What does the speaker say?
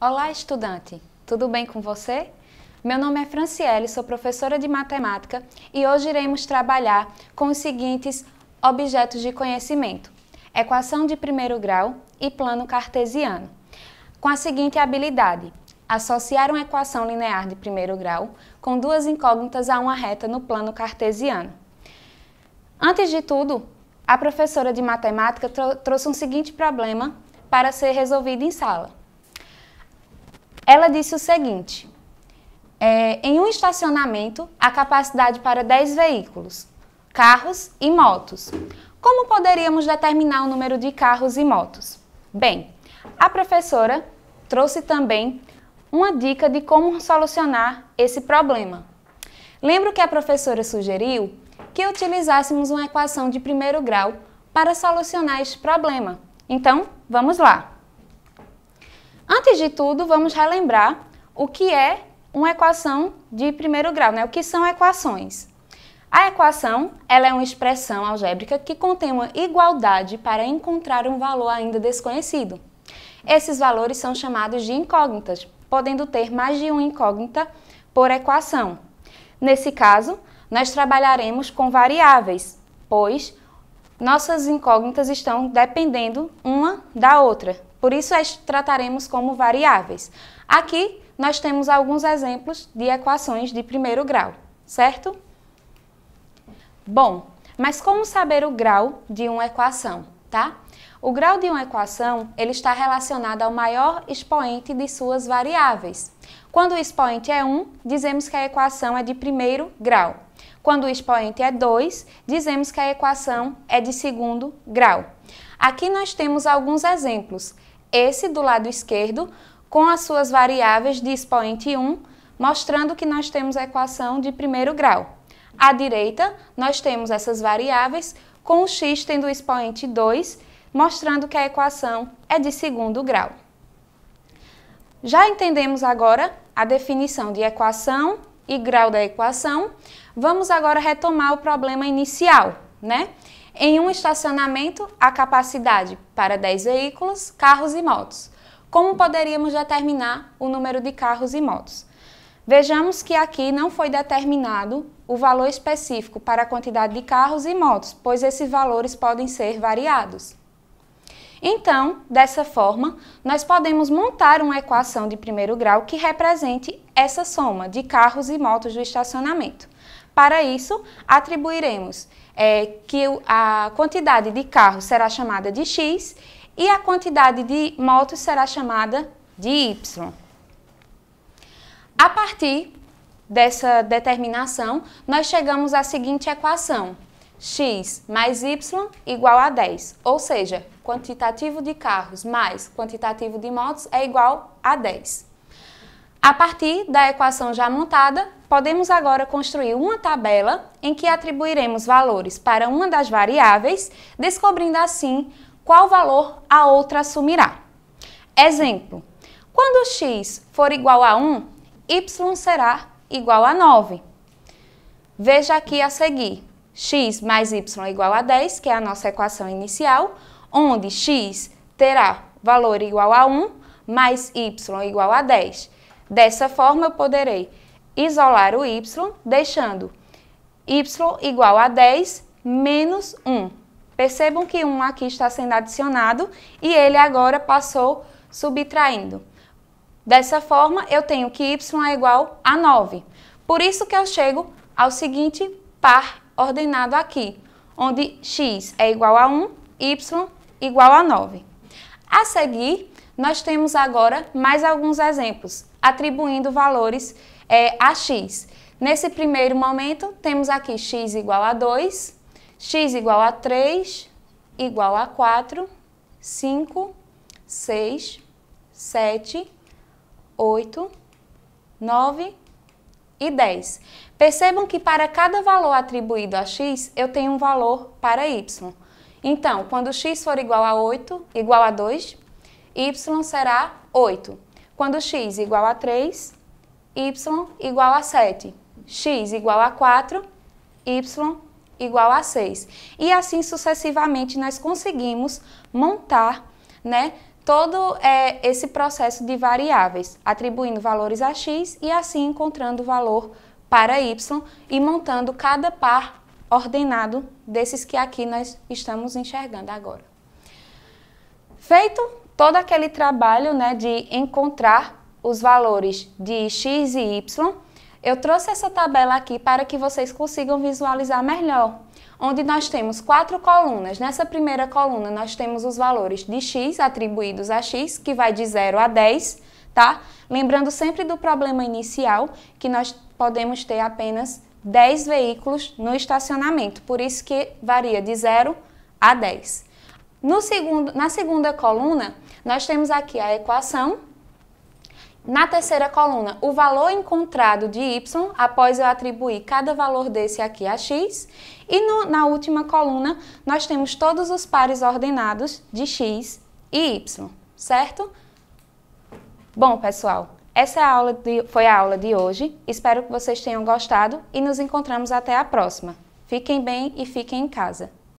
Olá, estudante! Tudo bem com você? Meu nome é Franciele, sou professora de matemática e hoje iremos trabalhar com os seguintes objetos de conhecimento: equação de primeiro grau e plano cartesiano. Com a seguinte habilidade: associar uma equação linear de primeiro grau com duas incógnitas a uma reta no plano cartesiano. Antes de tudo, a professora de matemática trou trouxe um seguinte problema para ser resolvido em sala. Ela disse o seguinte: é, em um estacionamento há capacidade para 10 veículos, carros e motos. Como poderíamos determinar o número de carros e motos? Bem, a professora trouxe também uma dica de como solucionar esse problema. Lembro que a professora sugeriu que utilizássemos uma equação de primeiro grau para solucionar este problema. Então, vamos lá! antes de tudo, vamos relembrar o que é uma equação de primeiro grau, né? O que são equações? A equação ela é uma expressão algébrica que contém uma igualdade para encontrar um valor ainda desconhecido. Esses valores são chamados de incógnitas, podendo ter mais de uma incógnita por equação. Nesse caso, nós trabalharemos com variáveis, pois nossas incógnitas estão dependendo uma da outra. Por isso as trataremos como variáveis. Aqui nós temos alguns exemplos de equações de primeiro grau, certo? Bom, mas como saber o grau de uma equação, tá? O grau de uma equação ele está relacionado ao maior expoente de suas variáveis. Quando o expoente é 1, dizemos que a equação é de primeiro grau. Quando o expoente é 2, dizemos que a equação é de segundo grau. Aqui nós temos alguns exemplos. Esse do lado esquerdo, com as suas variáveis de expoente 1, mostrando que nós temos a equação de primeiro grau. À direita, nós temos essas variáveis com o x tendo o expoente 2 mostrando que a equação é de segundo grau. Já entendemos agora a definição de equação e grau da equação. Vamos agora retomar o problema inicial, né? Em um estacionamento, a capacidade para 10 veículos, carros e motos. Como poderíamos determinar o número de carros e motos? Vejamos que aqui não foi determinado o valor específico para a quantidade de carros e motos, pois esses valores podem ser variados. Então, dessa forma, nós podemos montar uma equação de primeiro grau que represente essa soma de carros e motos do estacionamento. Para isso, atribuiremos é, que a quantidade de carros será chamada de x e a quantidade de motos será chamada de y. A partir dessa determinação, nós chegamos à seguinte equação, x mais y igual a 10, ou seja, quantitativo de carros mais quantitativo de motos é igual a 10. A partir da equação já montada, podemos agora construir uma tabela em que atribuiremos valores para uma das variáveis, descobrindo assim qual valor a outra assumirá. Exemplo, quando x for igual a 1, y será igual a 9. Veja aqui a seguir x mais y igual a 10, que é a nossa equação inicial, onde x terá valor igual a 1 mais y igual a 10. Dessa forma, eu poderei isolar o y, deixando y igual a 10 menos 1. Percebam que 1 aqui está sendo adicionado e ele agora passou subtraindo. Dessa forma, eu tenho que y é igual a 9. Por isso que eu chego ao seguinte par ordenado aqui, onde x é igual a 1, y igual a 9. A seguir, nós temos agora mais alguns exemplos, atribuindo valores é, a x. Nesse primeiro momento, temos aqui x igual a 2, x igual a 3, igual a 4, 5, 6, 7, 8, 9, e 10. Percebam que para cada valor atribuído a x, eu tenho um valor para y. Então, quando x for igual a 8, igual a 2, y será 8. Quando x igual a 3, y igual a 7. x igual a 4, y igual a 6. E assim sucessivamente nós conseguimos montar né, todo é, esse processo de variáveis, atribuindo valores a x e assim encontrando o valor para y e montando cada par ordenado desses que aqui nós estamos enxergando agora. Feito todo aquele trabalho né, de encontrar os valores de x e y, eu trouxe essa tabela aqui para que vocês consigam visualizar melhor onde nós temos quatro colunas. Nessa primeira coluna, nós temos os valores de x atribuídos a x, que vai de 0 a 10, tá? Lembrando sempre do problema inicial, que nós podemos ter apenas 10 veículos no estacionamento, por isso que varia de 0 a 10. No segundo, na segunda coluna, nós temos aqui a equação na terceira coluna, o valor encontrado de y após eu atribuir cada valor desse aqui a x. E no, na última coluna, nós temos todos os pares ordenados de x e y, certo? Bom, pessoal, essa é aula de, foi a aula de hoje. Espero que vocês tenham gostado e nos encontramos até a próxima. Fiquem bem e fiquem em casa.